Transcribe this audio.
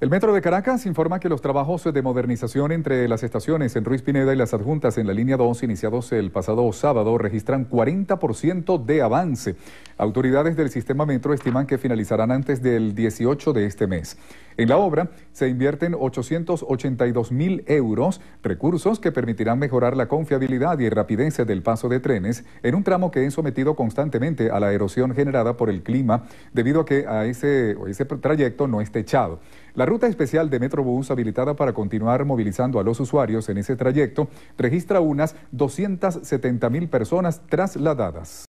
El Metro de Caracas informa que los trabajos de modernización entre las estaciones en Ruiz Pineda y las adjuntas en la línea 2, iniciados el pasado sábado, registran 40% de avance. Autoridades del sistema Metro estiman que finalizarán antes del 18 de este mes. En la obra se invierten 882 mil euros, recursos que permitirán mejorar la confiabilidad y rapidez del paso de trenes en un tramo que es sometido constantemente a la erosión generada por el clima debido a que a ese, ese trayecto no es echado. La ruta especial de Metrobús, habilitada para continuar movilizando a los usuarios en ese trayecto, registra unas 270 mil personas trasladadas.